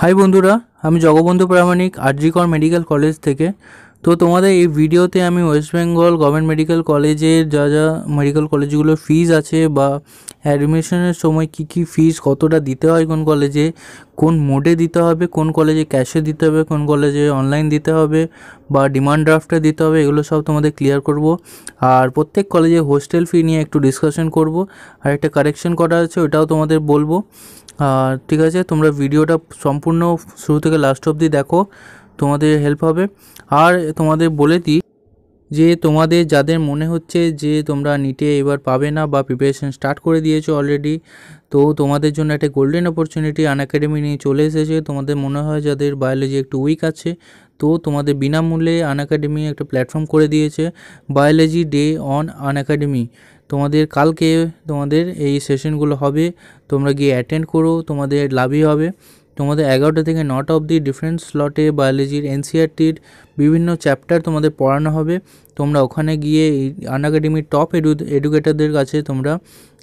high বন্ধুরা আমি Jagabandhu Pramanik RG Kar medical college থেকে তো তোমাদের এই ভিডিওতে আমি ওয়েস্ট বেঙ্গল গভর্নমেন্ট মেডিকেল কলেজের যা যা মেডিকেল কলেজগুলোর ফিজ আছে বা অ্যাডমিশনের সময় কি কি ফিজ কতটা দিতে হয় কোন কলেজে কোন মোডে দিতে হবে কোন কলেজে ক্যাশে দিতে হবে কোন কলেজে অনলাইন দিতে হবে বা ডিমান্ড ড্রাফটে দিতে হবে এগুলো সব তোমাদের ক্লিয়ার করব আর প্রত্যেক কলেজে হোস্টেল ফি নিয়ে একটু ডিসকাশন করব আর একটা কারেকশন করা আছে ওটাও তোমাদের বলবো আর ঠিক আছে তোমরা ভিডিওটা সম্পূর্ণ শুরু থেকে লাস্ট অবধি দেখো তোমাদের হেল্প হবে আর তোমাদের বলে দিই যে তোমাদের যাদের মনে হচ্ছে যে তোমরা নিটে এবার পাবে না বা প্রিপারেশন স্টার্ট করে দিয়েছো অলরেডি তো তোমাদের জন্য একটা গোল্ডেন অপরচুনিটি আন একাডেমি নিয়ে চলে এসেছে তোমাদের মনে হয় যাদের বায়োলজি একটু উইক আছে তো তোমাদের বিনামূল্যে আন একাডেমি একটা প্ল্যাটফর্ম করে দিয়েছে biology day on Unacademy তোমাদের কালকে তোমাদের এই সেশনগুলো হবে তোমরা গিয়ে অ্যাটেন্ড করো তোমাদের লাভই হবে তোমাদের এগারোটা থেকে নটা দি ডিফারেন্ট স্লটে বায়োলজির এনসিআরটির বিভিন্ন চ্যাপ্টার তোমাদের পড়ানো হবে তোমরা ওখানে গিয়ে আন একাডেমির টপ এডু এডুকেটারদের কাছে তোমরা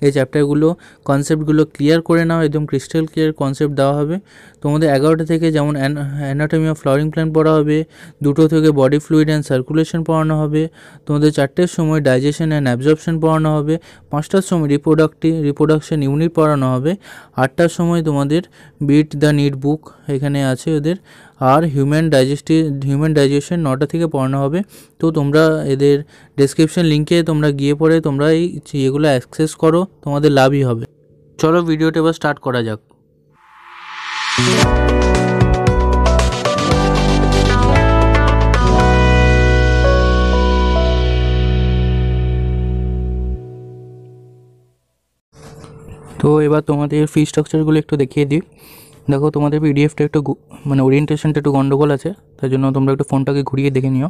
এই চ্যাপ্টারগুলো কনসেপ্টগুলো ক্লিয়ার করে নাও একদম ক্রিস্টাল ক্লিয়ার কনসেপ্ট দেওয়া হবে তোমাদের এগারোটা থেকে যেমন অ্যানাটমি অফ ফ্লাওয়ারিং প্ল্যান পড়া হবে দুটো থেকে বডি ফ্লুইড অ্যান্ড সার্কুলেশন পড়ানো হবে তোমাদের চারটের সময় ডাইজেশন অ্যান্ড অ্যাবজর্পশন পড়ানো হবে পাঁচটার সময় রিপ্রোডাক্টি রিপ্রোডাকশন ইউনিট পড়ানো হবে আটটার সময় তোমাদের বিট দ্য নিট বুক এখানে আছে ওদের আর হিউম্যান ডাইজেস্টি হিউম্যান ডাইজেশন নটা থেকে পড়ানো হবে তো তোমরা এদের ডেসক্রিপশন লিঙ্কে তোমরা গিয়ে পড়ে তোমরা এই ইয়েগুলো অ্যাক্সেস করো তোমাদের লাভই হবে চলো ভিডিওটা এবার স্টার্ট করা যাক তো এবার তোমাদের ফি স্ট্রাকচারগুলো একটু দেখিয়ে দিই দেখো তোমাদের পিডিএফটা একটু মানে ওরিয়েন্টেশনটা একটু গন্ডগোল আছে তার জন্য তোমরা একটু ফোনটাকে ঘুরিয়ে দেখে নিও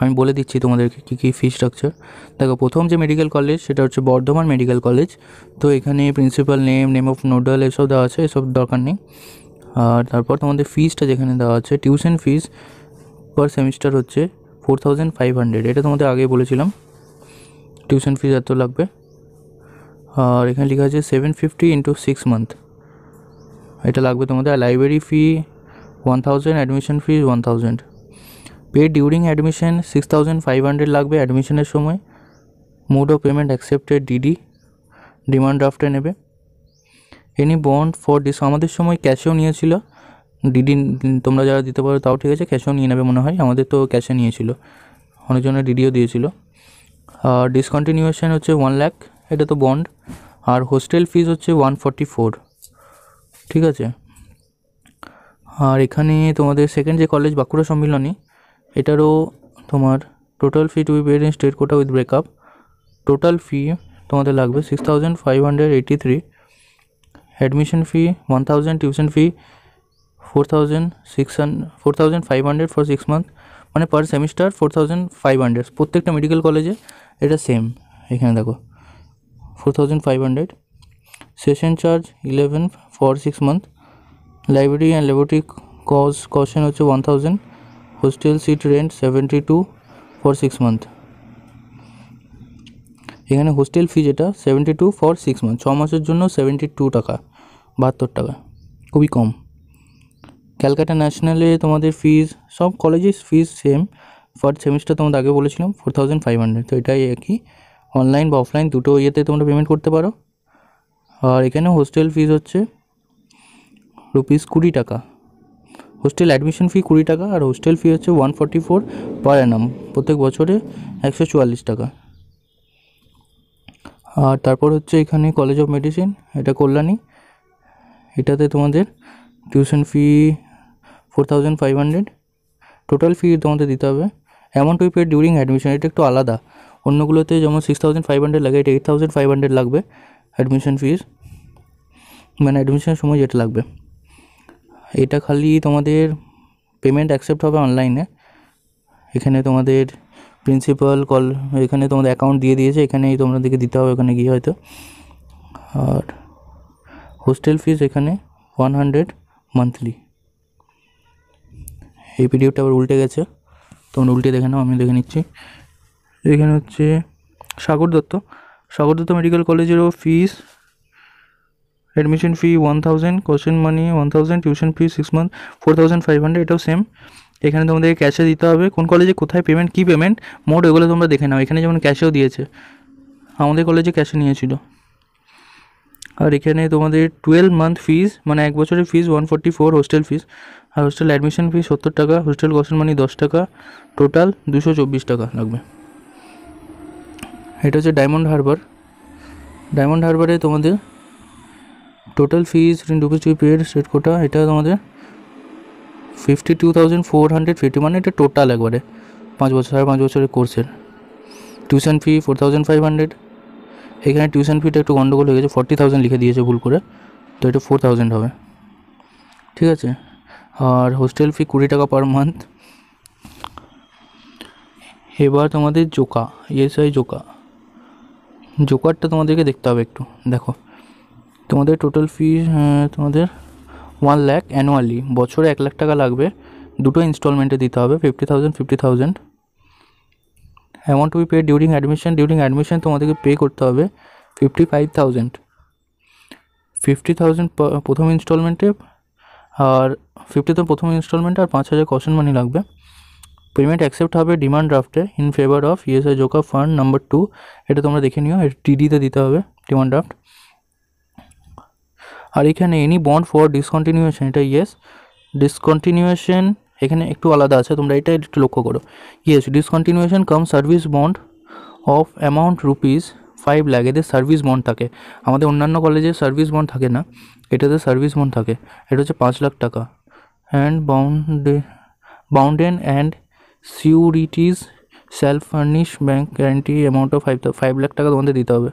আমি বলে দিচ্ছি তোমাদেরকে কী কী ফি স্ট্রাকচার দেখো প্রথম যে মেডিকেল কলেজ সেটা হচ্ছে বর্ধমান মেডিকেল কলেজ তো এখানে principal name name of nodal এসব দেওয়া আছে এসব দরকার নেই আর তারপর তোমাদের ফিজটা যেখানে দেওয়া আছে টিউশন ফিজ পার সেমিস্টার হচ্ছে ফোর থাউজেন্ড ফাইভ হান্ড্রেড এটা তোমাদের আগে বলেছিলাম টিউশন ফিজ এত লাগবে আর এখানে লেখা আছে seven fifty into six month এটা লাগবে তোমাদের library fee one thousand admission fee one thousand pay during admission six thousand five hundred লাগবে অ্যাডমিশনের সময় mode of payment accepted DD demand ড্রাফটে নেবে এনি বন্ড ফর ডিস আমাদের সময় ক্যাশেও নিয়েছিল ডিডি তোমরা যারা দিতে পারো তাও ঠিক আছে ক্যাশেও নিয়ে নেবে মনে হয় আমাদের তো ক্যাশে নিয়েছিল অনেকজনের ডিডিও দিয়েছিল আর ডিসকন্টিনিউয়েশন হচ্ছে ওয়ান ল্যাক এটা তো বন্ড আর হোস্টেল ফিজ হচ্ছে ওয়ান ফর্টি ফোর ঠিক আছে আর এখানে তোমাদের সেকেন্ড যে কলেজ বাঁকুড়া সম্মিলনী এটারও তোমার total fee to be paid in state quota with breakup total fee তোমাদের লাগবে six thousand five hundred eighty three admission fee one thousand tuition fee four thousand six four thousand five hundred for six month মানে per semester four thousand five hundred প্রত্যেকটা medical কলেজে এটা same এখানে দেখো four thousand five hundred session charge eleven for six month library and laboratory cause caution হচ্ছে one thousand hostel seat rent seventy two for six month এখানে hostel fee যেটা seventy two for six month ছ মাসের জন্য seventy two টাকা বাহাত্তর টাকা খুবই কম ক্যালকাটা ন্যাশনালে তোমাদের ফিজ সব কলেজের ফিজ সেম ফার্স্ট সেমিস্টার তোমাদের আগে বলেছিলাম ফোর থাউজেন্ড ফাইভ হান্ড্রেড তো এটাই কি অনলাইন বা অফলাইন দুটো ইয়েতে তোমরা পেমেন্ট করতে পারো আর এখানে হোস্টেল ফিস হচ্ছে রুপিস কুড়ি টাকা হোস্টেল অ্যাডমিশন ফি কুড়ি টাকা আর হোস্টেল ফি হচ্ছে one forty four per annum প্রত্যেক বছরে একশো চুয়াল্লিশ টাকা আর তারপর হচ্ছে এখানে কলেজ অফ মেডিসিন এটা কল্যাণী এটাতে তোমাদের tuition fee four thousand five hundred total fee তোমাদের দিতে হবে amount we pay during admission এটা একটু আলাদা অন্যগুলোতে যেমন সিক্স থাউজেন্ড ফাইভ হান্ড্রেড লাগে এটা এইট থাউজেন্ড ফাইভ হান্ড্রেড লাগবে অ্যাডমিশন ফিস মানে অ্যাডমিশনের সময় যেটা লাগবে এটা খালি তোমাদের পেমেন্ট অ্যাকসেপ্ট হবে অনলাইনে এখানে তোমাদের প্রিন্সিপাল কল এখানে তোমাদের অ্যাকাউন্ট দিয়ে দিয়েছে এখানেই তোমাদেরকে দিতে হবে ওখানে গিয়ে হয়তো আর হোস্টেল ফিস এখানে ওয়ান হান্ড্রেড মান্থলি এই পিডিএফটা আবার উল্টে গেছে তোমরা উল্টে দেখে নাও আমি দেখে নিচ্ছি এখানে হচ্ছে সাগর দত্ত স্বাগতদত্ত মেডিকেল কলেজেরও fees admission fee one thousand caution money one thousand tuition fee six month four thousand five hundred এটাও সেম এখানে তোমাদেরকে ক্যাশে দিতে হবে কোন কলেজে কোথায় পেমেন্ট কী পেমেন্ট মোট এগুলো তোমরা দেখে নাও এখানে যেমন ক্যাশেও দিয়েছে আমাদের কলেজে ক্যাশে নিয়েছিল আর এখানে তোমাদের টুয়েলভ মান্থ ফিস মানে এক বছরের fees one forty four hostel fees আর হোস্টেল অ্যাডমিশন ফি সত্তর টাকা হোস্টেল কোশ্চেন মানি দশ টাকা টোটাল দুশো চব্বিশ টাকা লাগবে এটা হচ্ছে ডায়মন্ড হারবার ডায়মন্ড হারবারে তোমাদের total fees rupees to paid state quota এটা তোমাদের fifty two thousand four hundred fifty মানে এটা টোটাল একবারে পাঁচ বছর সাড়ে পাঁচ বছরের কোর্সের tuition fee four thousand five hundred এখানে টিউশন ফিটা একটু গন্ডগোল হয়ে গেছে ফর্টি থাউজেন্ড লিখে দিয়েছে ভুল করে তো এটা ফোর থাউজেন্ড হবে ঠিক আছে আর হোস্টেল ফি কুড়ি টাকা পার মান্থ এবার তোমাদের জোকা ইএসআই e জোকা জোকারটা তোমাদেরকে দেখতে হবে একটু দেখো তোমাদের টোটাল ফি তোমাদের ওয়ান ল্যাক অ্যানুয়ালি বছরে এক লাখ টাকা লাগবে দুটো ইনস্টলমেন্টে দিতে হবে fifty thousand fifty thousand amount to be pay during admission during admission তোমাদেরকে পে করতে হবে fifty five thousand fifty thousand প্রথম ইনস্টলমেন্টে আর ফিফটি তো প্রথম ইনস্টলমেন্টে আর পাঁচ হাজার কশন মানি লাগবে পেমেন্ট অ্যাকসেপ্ট হবে ডিমান্ড ড্রাফটে in favour of USA Joka fund number two এটা তোমরা দেখে নিও এটা টিডিতে দিতে হবে ডিমান্ড ড্রাফট আর এখানে এনি বন্ড ফর ডিসকন্টিনিউয়েশন এটা ইয়েস ডিসকন্টিনিউয়েশন এখানে একটু আলাদা আছে তোমরা এটা একটু লক্ষ্য করো yes discontinuation cum service bond of amount rupees five lakh এদের সার্ভিস বন্ড থাকে আমাদের অন্যান্য কলেজে সার্ভিস বন্ড থাকে না এটাতে সার্ভিস বন্ড থাকে এটা হচ্ছে পাঁচ লাখ টাকা and bound bounden and securities self furnish bank guarantee amount of five five lakh টাকা তোমাদের দিতে হবে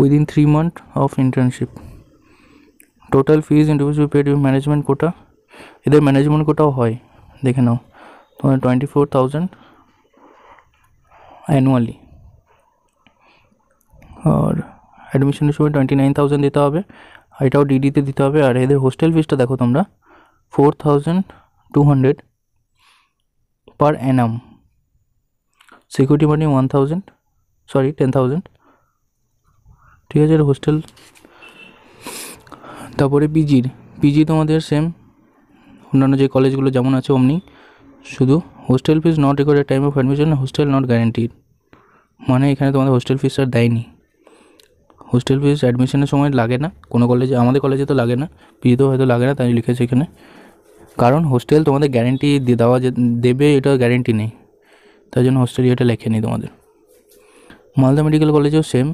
within three month of internship total fees interview paid management quota এদের ম্যানেজমেন্ট কোটাও হয় দেখে নাও তোমার টোয়েন্টি ফোর থাউজেন্ড অ্যানুয়ালি আর অ্যাডমিশনের সময় টোয়েন্টি নাইন থাউজেন্ড দিতে হবে এটাও ডিডিতে দিতে হবে আর এদের হোস্টেল ফিজটা দেখো তোমরা four thousand 200 per annum security money one thousand sorry ten thousand ঠিক আছে হোস্টেল তারপরে পিজির পিজি তোমাদের সেম অন্যান্য যে কলেজগুলো যেমন আছে অমনি শুধু hostel fees not recorded time of admission hostel not guaranteed মানে এখানে তোমাদের হোস্টেল ফিস আর দেয়নি হোস্টেল ফিস অ্যাডমিশনের সময় লাগে না কোনো কলেজে আমাদের কলেজে তো লাগে না পিজিতেও হয়তো লাগে না তাই লিখেছে এখানে কারণ হোস্টেল তোমাদের গ্যারেন্টি দেওয়া দেবে এটা গ্যারেন্টি নেই তাই জন্য হোস্টেল এটা লেখেনি তোমাদের মালদা মেডিকেল কলেজেও সেম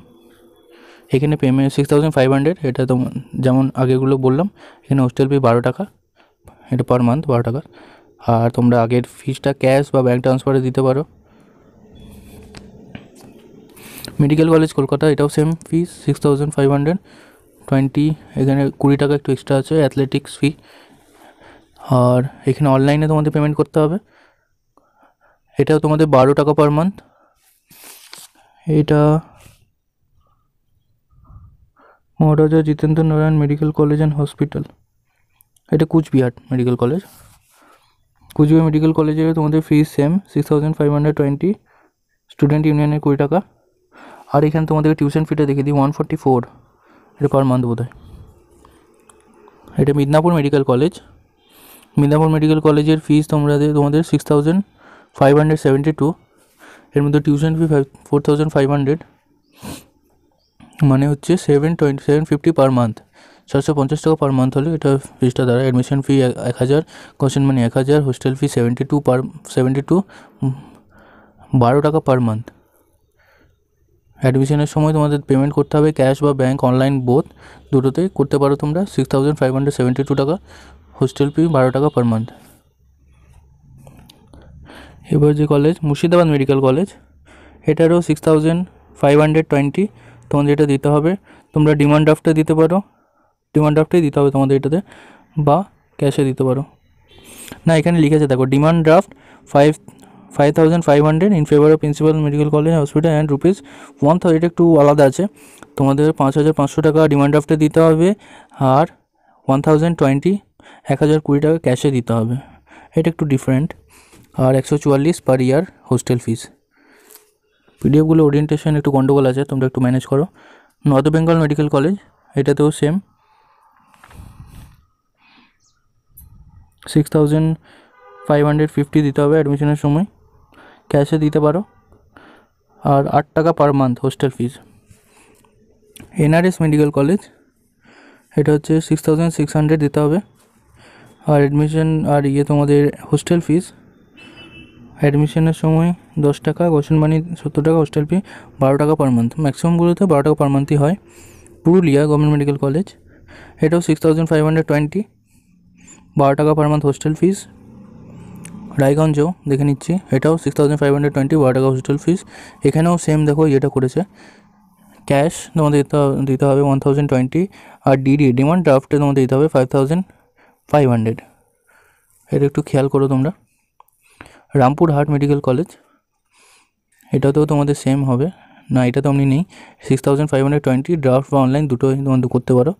এখানে payment six thousand five hundred এটা তোমার যেমন আগেগুলো বললাম এখানে হোস্টেল ফি বারো টাকা এটা পার মান্থ বারো টাকা আর তোমরা আগের ফিজটা ক্যাশ বা ব্যাঙ্ক ট্রান্সফারে দিতে পারো মেডিকেল কলেজ কলকাতা এটাও same fee six thousand five hundred twenty এখানে কুড়ি টাকা একটু এক্সট্রা আছে অ্যাথলেটিক্স ফি আর এখানে অনলাইনে তোমাদের পেমেন্ট করতে হবে এটাও তোমাদের বারো টাকা পার মান্থ এটা Maharaja Jitendra Narayan medical college and hospital এটা Cooch Behar medical college Cooch Behar medical কলেজে তোমাদের fees same six thousand five hundred twenty student ইউনিয়নের কুড়ি টাকা আর এখানে তোমাদেরকে টিউশন ফিটা দেখিয়ে দিই ওয়ান ফোর্টি ফোর এটা পার মান্থ বোধ হয় এটা Midnapore medical college Midnapore medical কলেজের ফিস তোমরা তোমাদের six thousand five hundred seventy two এর মধ্যে tuition fee five four thousand five hundred মানে হচ্ছে seven twenty seven fifty per month ছশো পঞ্চাশ টাকা পার মান্থ হলে এটা ফিসটা দ্বারা অ্যাডমিশন ফি এক হাজার কোশ্চেন মানি এক হাজার hostel fee seventy two per seventy two বারো টাকা পার মান্থ অ্যাডমিশনের সময় তোমাদের পেমেন্ট করতে হবে ক্যাশ বা ব্যাঙ্ক অনলাইন বোথ দুটোতেই করতে পারো তোমরা six thousand five hundred seventy two টাকা হোস্টেল ফি বারো টাকা পার মান্থ এবার যে কলেজ মুর্শিদাবাদ মেডিকেল কলেজ এটারও six thousand five hundred twenty তোমাদের এটা দিতে হবে তোমরা ডিমান্ড ড্রাফটে দিতে পারো ডিমান্ড ড্রাফটেই দিতে হবে তোমাদের এটাতে বা ক্যাশে দিতে পারো না এখানে লিখেছে দেখো demand draft five five thousand five hundred in favour of principal medical college hospital and rupees one thousand একটু আলাদা আছে তোমাদের পাঁচ হাজার পাঁচশো টাকা ডিমান্ড ড্রাফটে দিতে হবে আর ওয়ান থাউজেন্ড টোয়েন্টি এক হাজার কুড়ি টাকা ক্যাশে দিতে হবে এটা একটু ডিফারেন্ট আর একশো চুয়াল্লিশ পার ইয়ার হোস্টেল ফিস পিডিএফগুলো ওরিয়েন্টেশন একটু গন্ডগোল আছে তোমরা একটু ম্যানেজ করো নর্থ বেঙ্গল মেডিকেল কলেজ এটাতেও same six thousand five hundred fifty দিতে হবে অ্যাডমিশনের সময় ক্যাশে দিতে পারো আর আট টাকা per month hostel fees NRS medical college এটা হচ্ছে সিক্স থাউজেন্ড সিক্স হান্ড্রেড দিতে হবে আর অ্যাডমিশন আর ইয়ে তোমাদের হোস্টেল ফিস অ্যাডমিশনের সময় দশ টাকা গোসন মানি সত্তর টাকা হোস্টেল ফি বারো টাকা পার মান্থ ম্যাক্সিমামগুলোতে বারো টাকা পার মান্থই হয় পুরুলিয়া গভর্নমেন্ট মেডিকেল কলেজ এটাও six thousand five hundred twenty বারো টাকা পার মান্থ হোস্টেল ফিস রায়গঞ্জও দেখে নিচ্ছি এটাও six thousand five hundred twenty বারো টাকা হোস্টেল ফিস এখানেও সেম দেখো ইয়েটা করেছে ক্যাশ তোমাদের দিতে দিতে হবে ওয়ান থাউজেন্ড টোয়েন্টি আর ডিডি ডিমান্ড ড্রাফটে তোমাদের দিতে হবে ফাইভ থাউজেন্ড ফাইভ হান্ড্রেড এটা একটু খেয়াল করো তোমরা রামপুর হাট মেডিকেল কলেজ এটাতেও তোমাদের সেম হবে না এটা তো এমনি নেই six thousand five hundred twenty draft বা অনলাইন দুটোই তোমাদের করতে পারো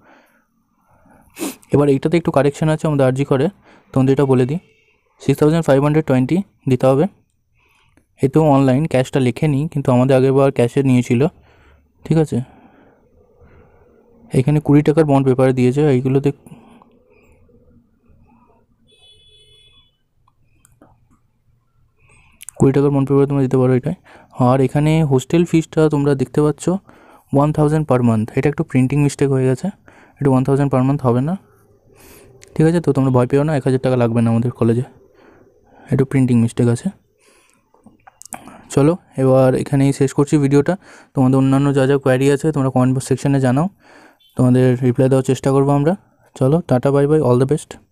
এবার এইটাতে একটু কারেকশান আছে আমাদের আর্জি করে তোমাদের এটা বলে দিই six thousand five hundred twenty দিতে হবে এতেও অনলাইন ক্যাশটা লিখে নিই কিন্তু আমাদের আগেরবার ক্যাশে নিয়েছিল ঠিক আছে এখানে কুড়ি টাকার বন্ড পেপার দিয়েছে এইগুলোতে কুড়ি টাকার মন পেপারে তোমরা দিতে পারো এটাই আর এখানে হোস্টেল ফিজটা তোমরা দেখতে পাচ্ছ ওয়ান থাউজেন্ড পার মান্থ এটা একটু প্রিন্টিং মিস্টেক হয়ে গেছে এটা ওয়ান থাউজেন্ড পার মান্থ হবে না ঠিক আছে তো তোমরা ভয় পেও না এক হাজার টাকা লাগবে না আমাদের কলেজে একটু প্রিন্টিং মিস্টেক আছে চলো এবার এখানেই শেষ করছি ভিডিওটা তোমাদের অন্যান্য যা যা কোয়ারি আছে তোমরা কমেন্ট সেকশানে জানাও তোমাদের রিপ্লাই দেওয়ার চেষ্টা করবো আমরা চলো tata bye bye all the best